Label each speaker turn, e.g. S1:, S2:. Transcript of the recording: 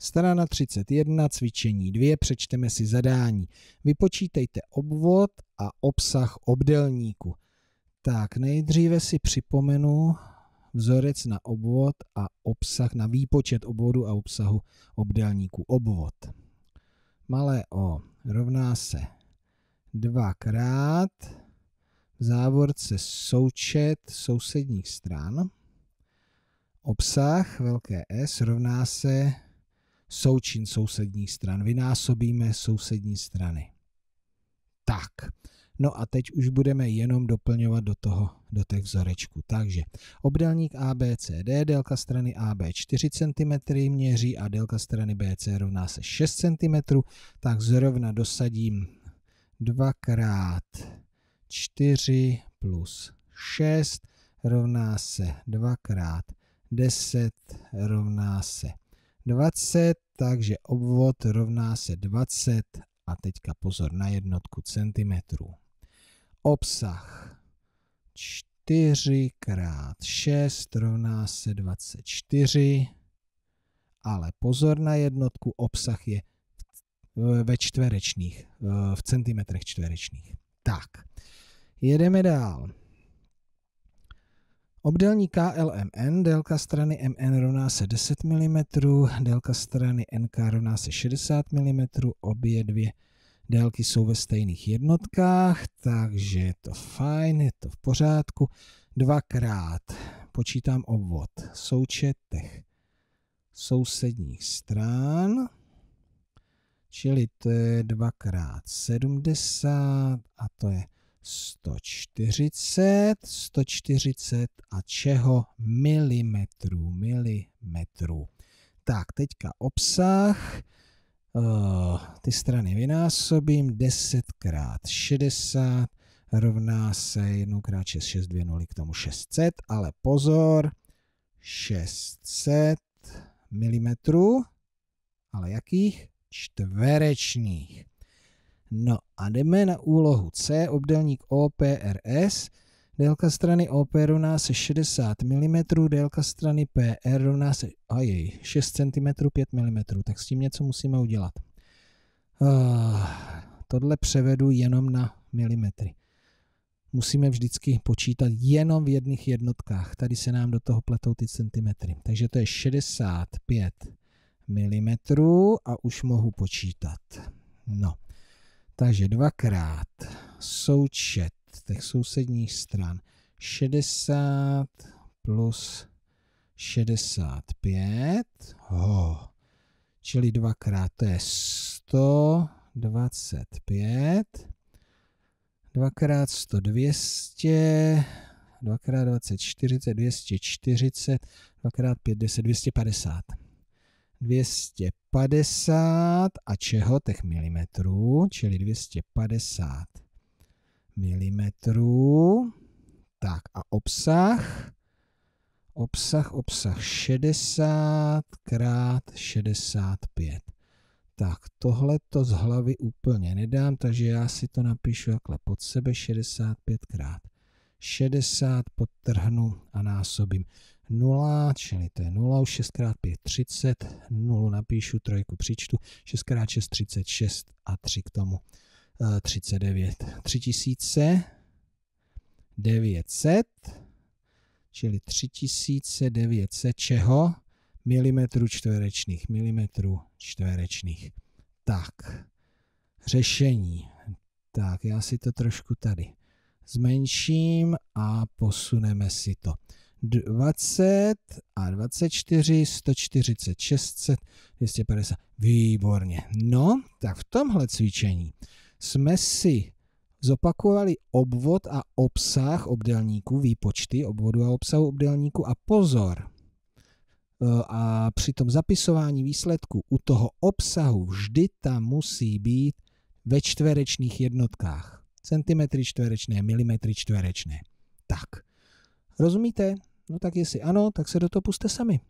S1: Strana 31, cvičení 2, přečteme si zadání. Vypočítejte obvod a obsah obdelníku. Tak, nejdříve si připomenu vzorec na obvod a obsah, na výpočet obvodu a obsahu obdelníku. Obvod. Malé O rovná se dvakrát v závorce součet sousedních stran. Obsah velké S rovná se součin sousedních stran. Vynásobíme sousední strany. Tak, no a teď už budeme jenom doplňovat do toho, do těch vzorečků. Takže obdelník ABCD, délka strany AB 4 cm měří a délka strany BC rovná se 6 cm, tak zrovna dosadím 2 x 4 plus 6 rovná se 2 x 10 rovná se 20, takže obvod rovná se 20 a teďka pozor na jednotku centimetrů. Obsah 4 x 6 rovná se 24, ale pozor na jednotku, obsah je ve čtverečných, v centimetrech čtverečných. Tak, jedeme dál. Obdelní KLMN, délka strany MN rovná se 10 mm, délka strany NK rovná se 60 mm, obě dvě délky jsou ve stejných jednotkách, takže je to fajn, je to v pořádku. Dvakrát počítám obvod součetech sousedních stran, čili to je dvakrát 70 a to je 140, 140 a čeho? Milimetrů, milimetrů. Tak, teďka obsah. Eh, ty strany vynásobím 10 x 60 rovná se 1 x 6, 6, 2 0, k tomu 600, ale pozor, 600 mm, ale jakých? Čtverečních. No a jdeme na úlohu C, obdelník OPRS. Délka strany OP rovná se 60 mm, délka strany PR rovná se ajej, 6 cm 5 mm, tak s tím něco musíme udělat. Uh, tohle převedu jenom na milimetry. Musíme vždycky počítat jenom v jedných jednotkách. Tady se nám do toho pletou ty centimetry. Takže to je 65 mm a už mohu počítat. No. Takže dvakrát součet těch sousedních stran 60 plus 65 ho, čili dvakrát to je 125, dvakrát 100 200, dvakrát 20 40, 240, dvakrát 5 10, 250. 250 a čeho? Tech milimetrů, čili 250 milimetrů. Tak a obsah? Obsah, obsah 60 krát 65. Tak tohle to z hlavy úplně nedám, takže já si to napíšu takhle pod sebe 65 krát. 60 podtrhnu a násobím. 0, čili to je 0, 6 x 5 30, 0 napíšu, trojku přičtu, 6 x 6 36 a 3 k tomu 39. 3000, 900, čili 3900 čeho? Milimetrů čtverečných, milimetrů čtverečných. Tak, řešení. Tak, já si to trošku tady zmenším a posuneme si to. 20 a 24, 140, 600, 250. Výborně. No, tak v tomhle cvičení jsme si zopakovali obvod a obsah obdelníku, výpočty obvodu a obsahu obdelníku a pozor. E, a při tom zapisování výsledku u toho obsahu vždy tam musí být ve čtverečných jednotkách. Centimetry čtverečné, milimetry čtverečné. Tak. Rozumíte? No tak jestli ano, tak se do toho puste sami.